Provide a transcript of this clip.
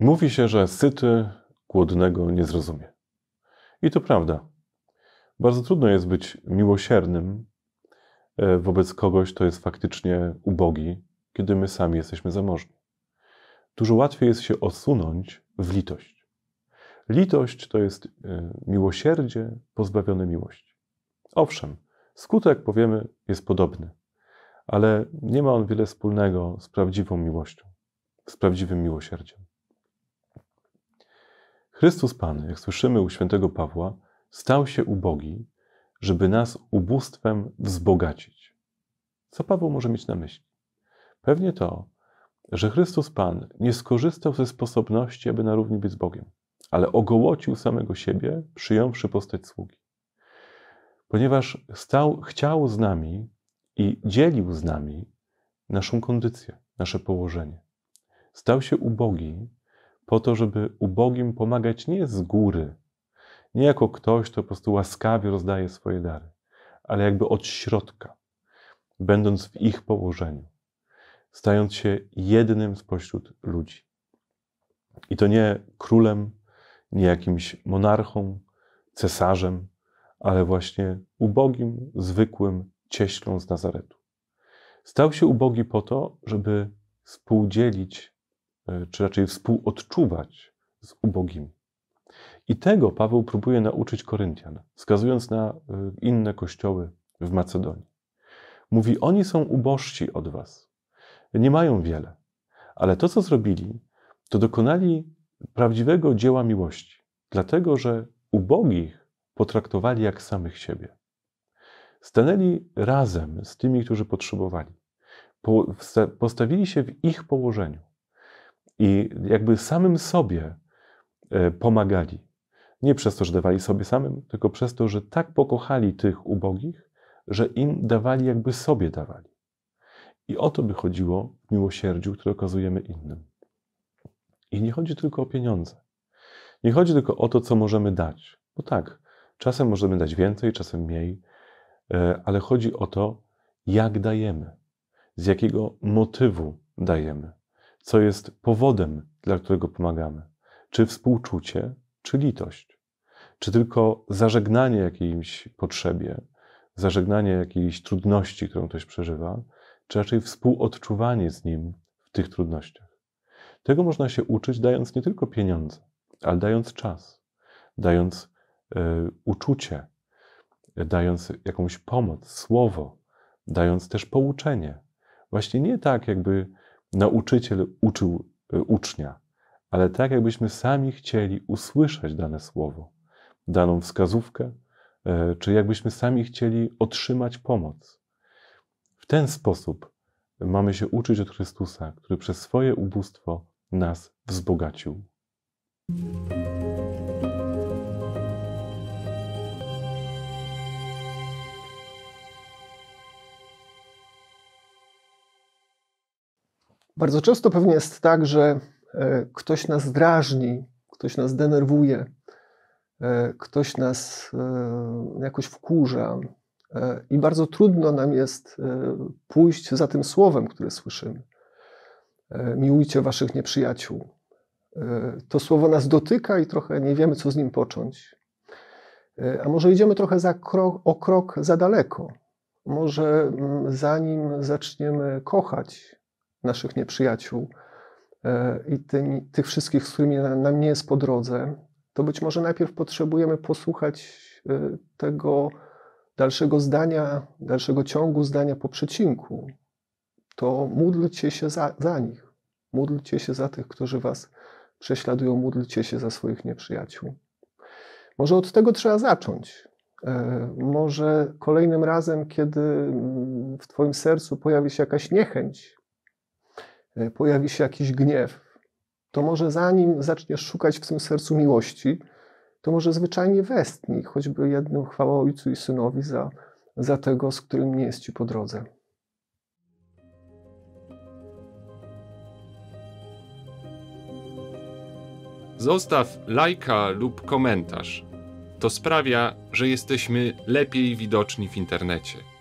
Mówi się, że syty głodnego nie zrozumie. I to prawda. Bardzo trudno jest być miłosiernym e, wobec kogoś, kto jest faktycznie ubogi, kiedy my sami jesteśmy zamożni. Dużo łatwiej jest się osunąć w litość. Litość to jest e, miłosierdzie pozbawione miłości. Owszem, skutek, powiemy, jest podobny, ale nie ma on wiele wspólnego z prawdziwą miłością, z prawdziwym miłosierdziem. Chrystus Pan, jak słyszymy u świętego Pawła, stał się ubogi, żeby nas ubóstwem wzbogacić. Co Paweł może mieć na myśli? Pewnie to, że Chrystus Pan nie skorzystał ze sposobności, aby na równi być z Bogiem, ale ogołocił samego siebie, przyjąwszy postać sługi. Ponieważ stał, chciał z nami i dzielił z nami naszą kondycję, nasze położenie. Stał się ubogi, po to, żeby ubogim pomagać nie z góry, nie jako ktoś, kto po prostu łaskawie rozdaje swoje dary, ale jakby od środka, będąc w ich położeniu, stając się jednym spośród ludzi. I to nie królem, nie jakimś monarchą, cesarzem, ale właśnie ubogim, zwykłym cieślą z Nazaretu. Stał się ubogi po to, żeby współdzielić E, czy raczej współodczuwać z ubogimi. I tego Paweł próbuje nauczyć Koryntian, wskazując na e, inne kościoły w Macedonii. Mówi: Oni są ubożsi od was. Nie mają wiele, ale to, co zrobili, to dokonali prawdziwego dzieła miłości, dlatego że ubogich potraktowali jak samych siebie. Stanęli razem z tymi, którzy potrzebowali. Postawili się w ich położeniu i jakby samym sobie e, pomagali. Nie przez to, że dawali sobie samym, tylko przez to, że tak pokochali tych ubogich, że im dawali, jakby sobie dawali. I o to by chodziło w miłosierdziu, które okazujemy innym. I nie chodzi tylko o pieniądze. Nie chodzi tylko o to, co możemy dać. Bo tak, czasem możemy dać więcej, czasem mniej, e, ale chodzi o to, jak dajemy, z jakiego motywu dajemy co jest powodem, dla którego pomagamy. Czy współczucie, czy litość. Czy tylko zażegnanie jakiejś potrzebie, zażegnanie jakiejś trudności, którą ktoś przeżywa, czy raczej współodczuwanie z nim w tych trudnościach. Tego można się uczyć, dając nie tylko pieniądze, ale dając czas, dając y, uczucie, dając jakąś pomoc, słowo, dając też pouczenie. Właśnie nie tak, jakby nauczyciel uczył y, ucznia, ale tak, jakbyśmy sami chcieli usłyszeć dane słowo, daną wskazówkę, y, czy jakbyśmy sami chcieli otrzymać pomoc. W ten sposób mamy się uczyć od Chrystusa, który przez swoje ubóstwo nas wzbogacił. Bardzo często pewnie jest tak, że e, ktoś nas drażni, ktoś nas denerwuje, e, ktoś nas e, jakoś wkurza i bardzo trudno nam jest pójść za tym słowem, które słyszymy. Miłujcie waszych nieprzyjaciół. To słowo nas dotyka i trochę nie wiemy, co z nim począć. A może idziemy trochę za krok, o krok za daleko. Może mm, zanim zaczniemy kochać, naszych nieprzyjaciół e, i tymi, tych wszystkich, z którymi nam nie jest po drodze, to być może najpierw potrzebujemy posłuchać e, tego dalszego zdania, dalszego ciągu zdania po przecinku. To módlcie się za, za nich. Módlcie się za tych, którzy was prześladują, módlcie się za swoich nieprzyjaciół. Może od tego trzeba zacząć. E, może kolejnym razem, kiedy w Twoim sercu pojawi się jakaś niechęć E, pojawi się jakiś gniew, to może zanim zaczniesz szukać w tym sercu miłości, to może zwyczajnie westnij, choćby jedną chwałę Ojcu i Synowi za, za tego, z którym nie jest Ci po drodze. Zostaw lajka lub komentarz. To sprawia, że jesteśmy lepiej widoczni w internecie.